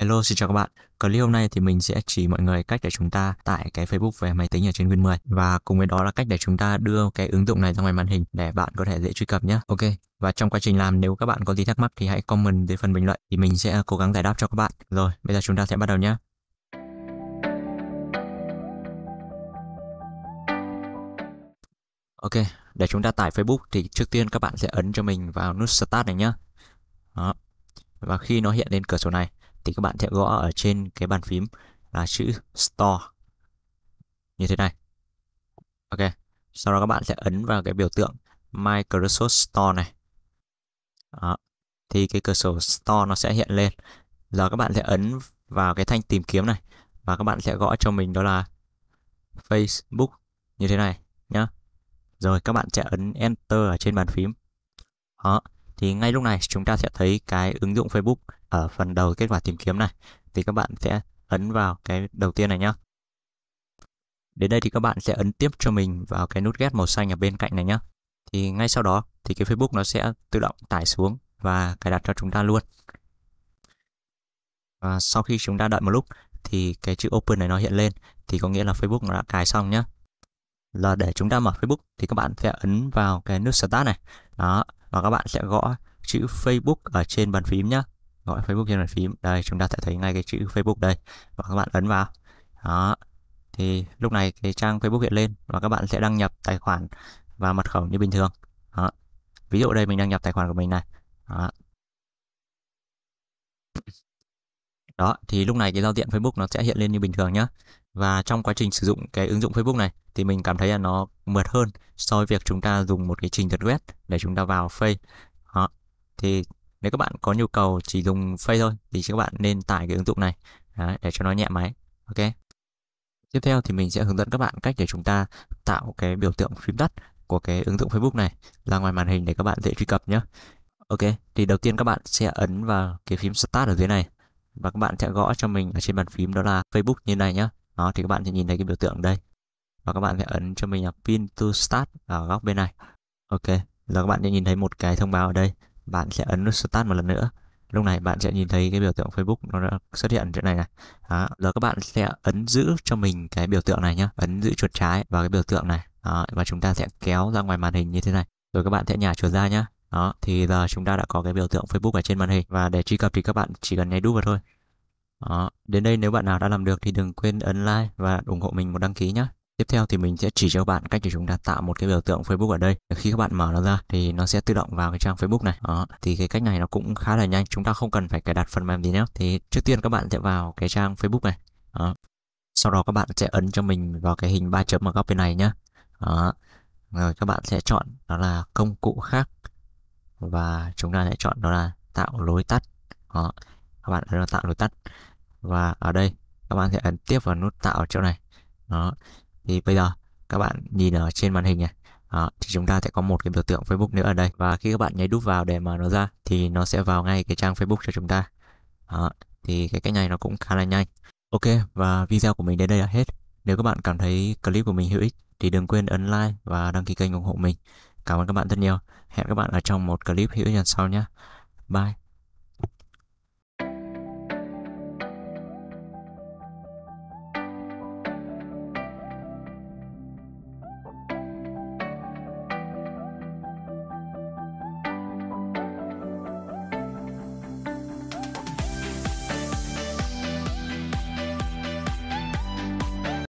Hello, xin chào các bạn. Clip hôm nay thì mình sẽ chỉ mọi người cách để chúng ta tải cái Facebook về máy tính ở trên Win 10 và cùng với đó là cách để chúng ta đưa cái ứng dụng này ra ngoài màn hình để bạn có thể dễ truy cập nhé. Ok. Và trong quá trình làm nếu các bạn có gì thắc mắc thì hãy comment dưới phần bình luận thì mình sẽ cố gắng giải đáp cho các bạn. Rồi, bây giờ chúng ta sẽ bắt đầu nhé. Ok, để chúng ta tải Facebook thì trước tiên các bạn sẽ ấn cho mình vào nút Start này nhé. Đó. Và khi nó hiện lên cửa sổ này thì các bạn sẽ gõ ở trên cái bàn phím là chữ store như thế này ok sau đó các bạn sẽ ấn vào cái biểu tượng Microsoft Store này đó. thì cái cửa sổ store nó sẽ hiện lên giờ các bạn sẽ ấn vào cái thanh tìm kiếm này và các bạn sẽ gõ cho mình đó là Facebook như thế này nhá rồi các bạn sẽ ấn enter ở trên bàn phím đó thì ngay lúc này chúng ta sẽ thấy cái ứng dụng Facebook ở phần đầu kết quả tìm kiếm này thì các bạn sẽ ấn vào cái đầu tiên này nhá đến đây thì các bạn sẽ ấn tiếp cho mình vào cái nút ghép màu xanh ở bên cạnh này nhá thì ngay sau đó thì cái Facebook nó sẽ tự động tải xuống và cài đặt cho chúng ta luôn và sau khi chúng ta đợi một lúc thì cái chữ open này nó hiện lên thì có nghĩa là Facebook nó đã cài xong nhá là để chúng ta mở Facebook thì các bạn sẽ ấn vào cái nút Start này đó và các bạn sẽ gõ chữ Facebook ở trên bàn phím nhé gõ Facebook trên bàn phím đây chúng ta sẽ thấy ngay cái chữ Facebook đây và các bạn ấn vào đó thì lúc này cái trang Facebook hiện lên và các bạn sẽ đăng nhập tài khoản và mật khẩu như bình thường đó. ví dụ đây mình đăng nhập tài khoản của mình này đó. Đó, thì lúc này cái giao diện Facebook nó sẽ hiện lên như bình thường nhé. Và trong quá trình sử dụng cái ứng dụng Facebook này thì mình cảm thấy là nó mượt hơn so với việc chúng ta dùng một cái trình duyệt web để chúng ta vào Face. Đó. Thì nếu các bạn có nhu cầu chỉ dùng Face thôi thì các bạn nên tải cái ứng dụng này Đấy, để cho nó nhẹ máy. Ok. Tiếp theo thì mình sẽ hướng dẫn các bạn cách để chúng ta tạo cái biểu tượng phím tắt của cái ứng dụng Facebook này ra ngoài màn hình để các bạn dễ truy cập nhé. Ok, thì đầu tiên các bạn sẽ ấn vào cái phím Start ở dưới này và các bạn sẽ gõ cho mình ở trên bàn phím đó là Facebook như này nhá. Đó thì các bạn sẽ nhìn thấy cái biểu tượng đây. Và các bạn sẽ ấn cho mình là pin to start ở góc bên này. Ok, Là các bạn sẽ nhìn thấy một cái thông báo ở đây. Bạn sẽ ấn nút start một lần nữa. Lúc này bạn sẽ nhìn thấy cái biểu tượng Facebook nó đã xuất hiện trên này này. Đó, Là các bạn sẽ ấn giữ cho mình cái biểu tượng này nhá, ấn giữ chuột trái vào cái biểu tượng này. Đó, và chúng ta sẽ kéo ra ngoài màn hình như thế này. Rồi các bạn sẽ nhả chuột ra nhá. Đó, thì giờ à, chúng ta đã có cái biểu tượng Facebook ở trên màn hình và để truy cập thì các bạn chỉ cần nháy đúp vào thôi. Đó, đến đây nếu bạn nào đã làm được thì đừng quên ấn like và ủng hộ mình một đăng ký nhé. Tiếp theo thì mình sẽ chỉ cho bạn cách để chúng ta tạo một cái biểu tượng Facebook ở đây. Khi các bạn mở nó ra thì nó sẽ tự động vào cái trang Facebook này. Đó, thì cái cách này nó cũng khá là nhanh, chúng ta không cần phải cài đặt phần mềm gì nhé Thì trước tiên các bạn sẽ vào cái trang Facebook này. Đó. Sau đó các bạn sẽ ấn cho mình vào cái hình ba chấm ở góc bên này nhé. Đó. Rồi các bạn sẽ chọn đó là công cụ khác và chúng ta sẽ chọn đó là tạo lối tắt đó. các bạn ấn vào tạo lối tắt và ở đây các bạn sẽ ấn tiếp vào nút tạo chỗ này đó thì bây giờ các bạn nhìn ở trên màn hình này đó, thì chúng ta sẽ có một cái biểu tượng Facebook nữa ở đây và khi các bạn nháy đúp vào để mở nó ra thì nó sẽ vào ngay cái trang Facebook cho chúng ta đó, thì cái cách này nó cũng khá là nhanh ok và video của mình đến đây là hết nếu các bạn cảm thấy clip của mình hữu ích thì đừng quên ấn like và đăng ký kênh ủng hộ mình Cảm ơn các bạn rất nhiều. Hẹn các bạn ở trong một clip hữu ích sau nhé. Bye.